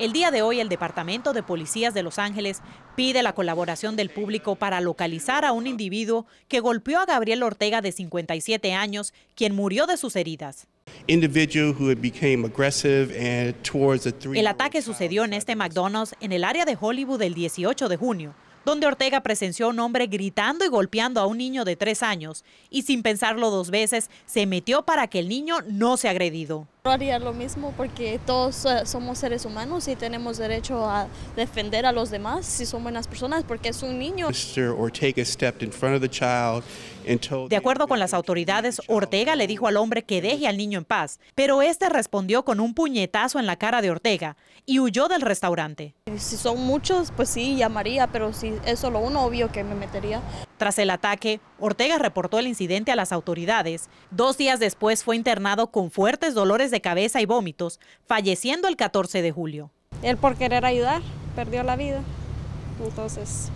El día de hoy el Departamento de Policías de Los Ángeles pide la colaboración del público para localizar a un individuo que golpeó a Gabriel Ortega de 57 años, quien murió de sus heridas. El ataque sucedió en este McDonald's en el área de Hollywood el 18 de junio, donde Ortega presenció a un hombre gritando y golpeando a un niño de tres años y sin pensarlo dos veces se metió para que el niño no sea agredido. Yo haría lo mismo porque todos eh, somos seres humanos y tenemos derecho a defender a los demás si son buenas personas porque es un niño. De acuerdo con las autoridades, Ortega le dijo al hombre que deje al niño en paz, pero este respondió con un puñetazo en la cara de Ortega y huyó del restaurante. Si son muchos, pues sí, llamaría, pero si es solo uno, obvio que me metería. Tras el ataque, Ortega reportó el incidente a las autoridades. Dos días después fue internado con fuertes dolores de cabeza y vómitos, falleciendo el 14 de julio. Él por querer ayudar perdió la vida, entonces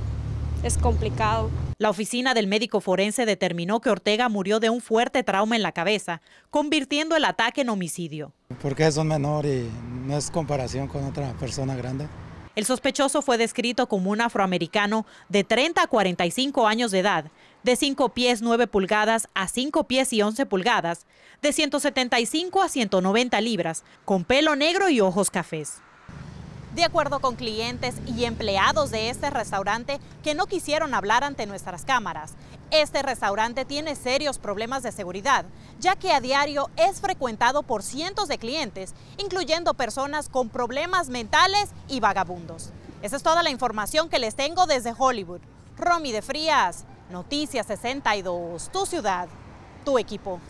es complicado. La oficina del médico forense determinó que Ortega murió de un fuerte trauma en la cabeza, convirtiendo el ataque en homicidio. Porque es un menor y no es comparación con otra persona grande. El sospechoso fue descrito como un afroamericano de 30 a 45 años de edad, de 5 pies 9 pulgadas a 5 pies y 11 pulgadas, de 175 a 190 libras, con pelo negro y ojos cafés. De acuerdo con clientes y empleados de este restaurante que no quisieron hablar ante nuestras cámaras, este restaurante tiene serios problemas de seguridad, ya que a diario es frecuentado por cientos de clientes, incluyendo personas con problemas mentales y vagabundos. Esa es toda la información que les tengo desde Hollywood. Romy de Frías, Noticias 62, tu ciudad, tu equipo.